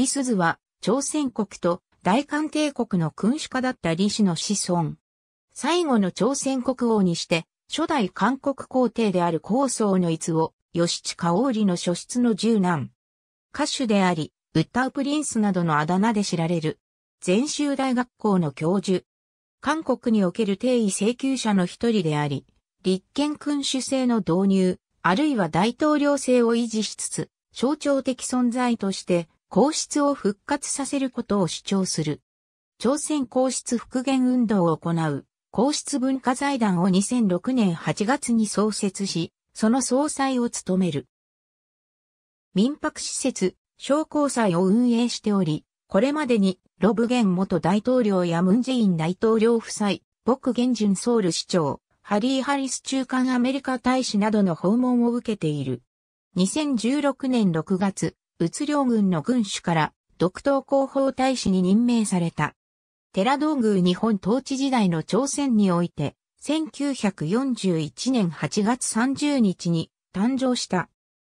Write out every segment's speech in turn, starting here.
李鈴は、朝鮮国と大韓帝国の君主家だった李氏の子孫。最後の朝鮮国王にして、初代韓国皇帝である高僧の逸を、吉近王里の初出の十男。歌手であり、ウッタープリンスなどのあだ名で知られる、全州大学校の教授。韓国における定位請求者の一人であり、立憲君主制の導入、あるいは大統領制を維持しつつ、象徴的存在として、皇室を復活させることを主張する。朝鮮皇室復元運動を行う皇室文化財団を2006年8月に創設し、その総裁を務める。民泊施設、商工祭を運営しており、これまでに、ロブゲン元大統領やムンジェイン大統領夫妻、ボク・ゲンジュンソウル市長、ハリー・ハリス中間アメリカ大使などの訪問を受けている。2016年6月、宇領軍の軍主から独島広報大使に任命された。寺道宮日本統治時代の朝鮮において、1941年8月30日に誕生した。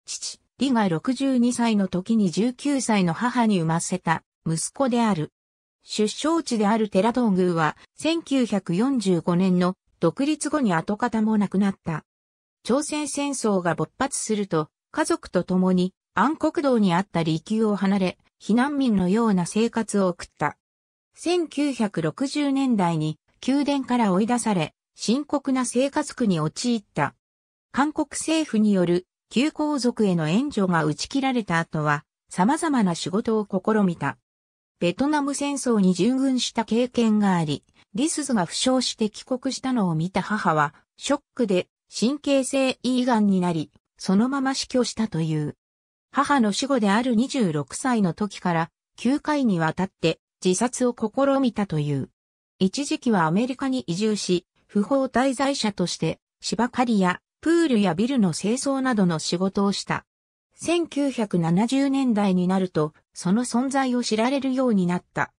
父、李が62歳の時に19歳の母に産ませた息子である。出生地である寺道宮は1945年の独立後に跡形もなくなった。朝鮮戦争が勃発すると家族と共に暗黒道にあった離宮を離れ、避難民のような生活を送った。1960年代に宮殿から追い出され、深刻な生活苦に陥った。韓国政府による旧皇族への援助が打ち切られた後は、様々な仕事を試みた。ベトナム戦争に従軍した経験があり、リスズが負傷して帰国したのを見た母は、ショックで神経性胃がんになり、そのまま死去したという。母の死後である26歳の時から9回にわたって自殺を試みたという。一時期はアメリカに移住し、不法滞在者として芝刈りやプールやビルの清掃などの仕事をした。1970年代になると、その存在を知られるようになった。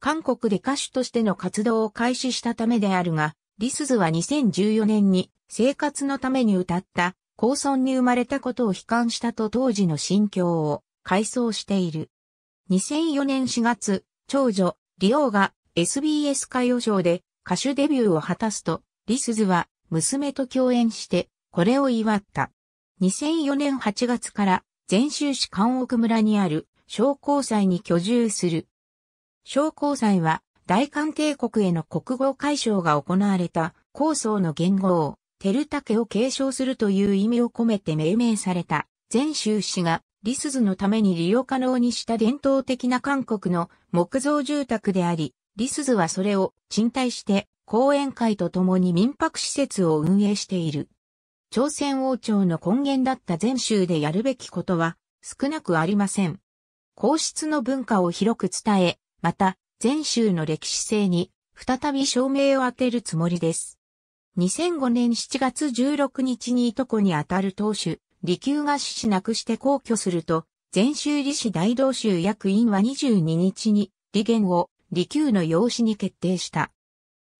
韓国で歌手としての活動を開始したためであるが、リスズは2014年に生活のために歌った高村に生まれたことを悲観したと当時の心境を回想している。2004年4月、長女、リオが SBS 歌謡賞で歌手デビューを果たすと、リスズは娘と共演して、これを祝った。2004年8月から全州市関奥村にある商工祭に居住する。商工祭は大韓帝国への国語解消が行われた高層の元号、テルタケを継承するという意味を込めて命名された、全州氏が、リスズのために利用可能にした伝統的な韓国の木造住宅であり、リスズはそれを賃貸して、講演会とともに民泊施設を運営している。朝鮮王朝の根源だった全州でやるべきことは少なくありません。皇室の文化を広く伝え、また、全州の歴史性に再び証明を当てるつもりです。2005年7月16日にいとこにあたる当主、利休が死しなくして皇居すると、全州理士大道州役員は22日に、利元を利休の養子に決定した。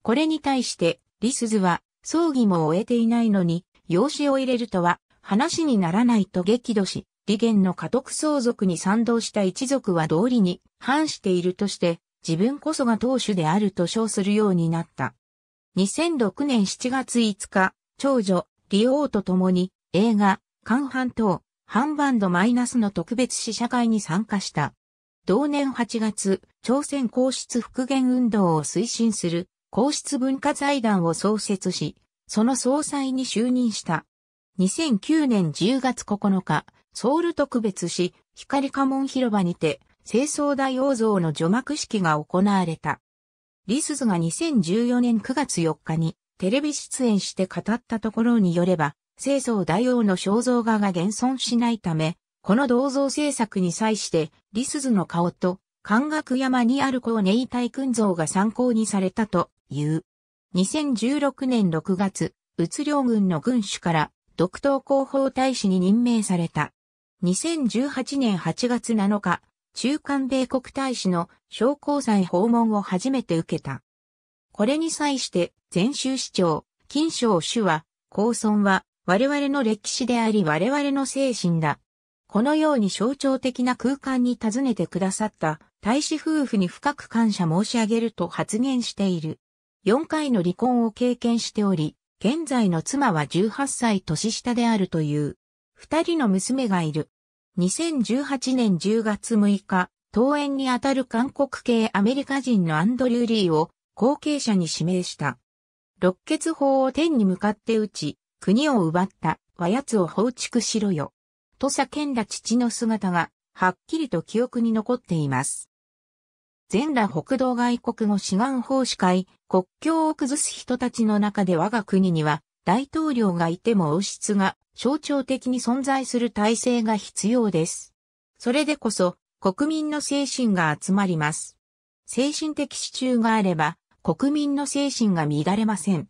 これに対して、ス鈴は、葬儀も終えていないのに、養子を入れるとは、話にならないと激怒し、利元の家督相続に賛同した一族は道理に反しているとして、自分こそが当主であると称するようになった。2006年7月5日、長女、リオーと共に映画、韓半島、ンバンドマイナスの特別試写会に参加した。同年8月、朝鮮皇室復元運動を推進する皇室文化財団を創設し、その総裁に就任した。2009年10月9日、ソウル特別市光家門広場にて、清掃大王像の除幕式が行われた。リスズが2014年9月4日にテレビ出演して語ったところによれば、清掃大王の肖像画が現存しないため、この銅像制作に際して、リスズの顔と、関学山にあるコーネイ大君像が参考にされたという。2016年6月、う領軍の軍主から、独島広報大使に任命された。2018年8月7日、中間米国大使の商工祭訪問を初めて受けた。これに際して前州市長、金賞主は、高村は我々の歴史であり我々の精神だ。このように象徴的な空間に訪ねてくださった大使夫婦に深く感謝申し上げると発言している。4回の離婚を経験しており、現在の妻は18歳年下であるという、二人の娘がいる。2018年10月6日、登園にあたる韓国系アメリカ人のアンドリュー・リーを後継者に指名した。六血砲を天に向かって撃ち、国を奪った和やつを放逐しろよ。と叫んだ父の姿が、はっきりと記憶に残っています。全羅北道外国語志願法師会、国境を崩す人たちの中で我が国には、大統領がいても王室が象徴的に存在する体制が必要です。それでこそ国民の精神が集まります。精神的支柱があれば国民の精神が乱れません。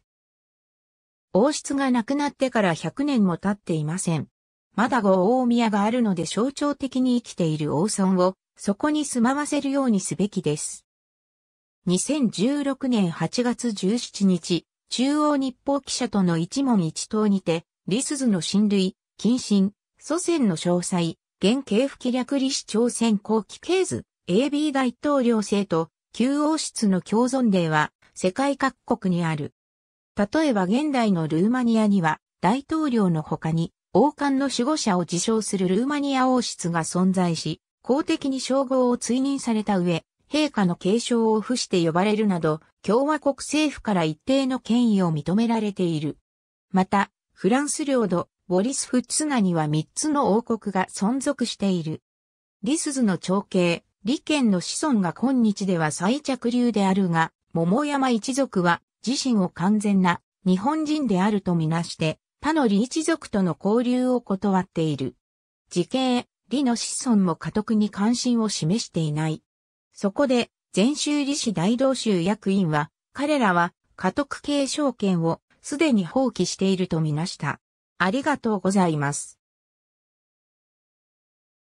王室が亡くなってから100年も経っていません。まだ後大宮があるので象徴的に生きている王村をそこに住まわせるようにすべきです。2016年8月17日、中央日報記者との一問一答にて、リスズの親類、近親、祖先の詳細、現系不気略李氏朝鮮後期系図、AB 大統領制と、旧王室の共存例は、世界各国にある。例えば現代のルーマニアには、大統領の他に、王冠の守護者を自称するルーマニア王室が存在し、公的に称号を追認された上、陛下の継承を付して呼ばれるなど、共和国政府から一定の権威を認められている。また、フランス領土、ボリスフッツナには3つの王国が存続している。リスズの長兄、リケンの子孫が今日では最着流であるが、桃山一族は自身を完全な日本人であるとみなして、他のリ一族との交流を断っている。時系、李の子孫も家督に関心を示していない。そこで、全州李氏大同州役員は、彼らは家督継承権をすでに放棄しているとみなした。ありがとうございます。